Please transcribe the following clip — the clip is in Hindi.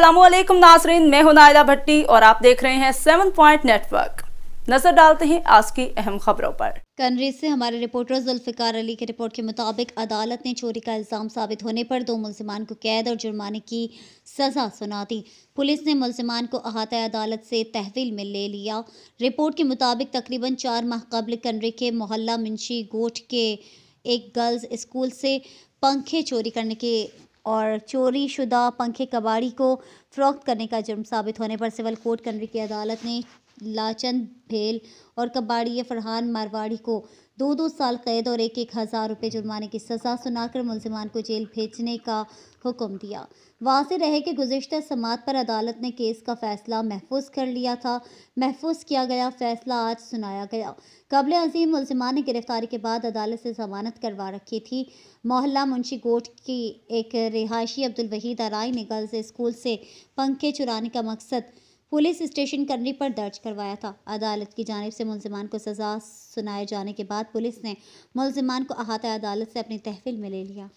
असलम नाजरीन मैं हूं नायदा भट्टी और आप देख रहे हैं सेवन पॉइंट नेटवर्क नजर डालते हैं आज की अहम खबरों पर कनरी से हमारे रिपोर्टर जुल्फ़िकार अली की रिपोर्ट के मुताबिक अदालत ने चोरी का इल्ज़ाम साबित होने पर दो मुलजमान को कैद और जुर्माने की सज़ा सुना दी पुलिस ने मुलजमान को अहात अदालत से तहवील में ले लिया रिपोर्ट के मुताबिक तकरीबन चार माह कबल कनरी के मोहल्ला मुंशी गोठ के एक गर्ल्स स्कूल से पंखे चोरी करने के और चोरी शुदा पंखे कबाड़ी को फ़रोख्त करने का जुर्म साबित होने पर सिविल कोर्ट कनवी की अदालत ने लाचंद भेल और कबाड़ी फरहान मारवाड़ी को दो दो साल कैद और एक एक हज़ार रुपये जुर्माने की सज़ा सुनाकर मुलजमान को जेल भेजने का हुक्म दिया वाज रहे कि गुजशत समात पर अदालत ने केस का फैसला महफूज कर लिया था महफूज किया गया फैसला आज सुनाया गया कबल अजीम मुलजमान ने गिरफ्तारी के बाद अदालत से जमानत करवा रखी थी मोहल्ला मुंशी गोट की एक रिहायशी अब्दुल वहीद आरई ने गर्ल्स स्कूल से पंखे चुराने का मकसद पुलिस स्टेशन करनी पर दर्ज करवाया था अदालत की जानब से मुलजमान को सजा सुनाए जाने के बाद पुलिस ने मुलजमान को अहाता अदालत से अपनी तहफील में ले लिया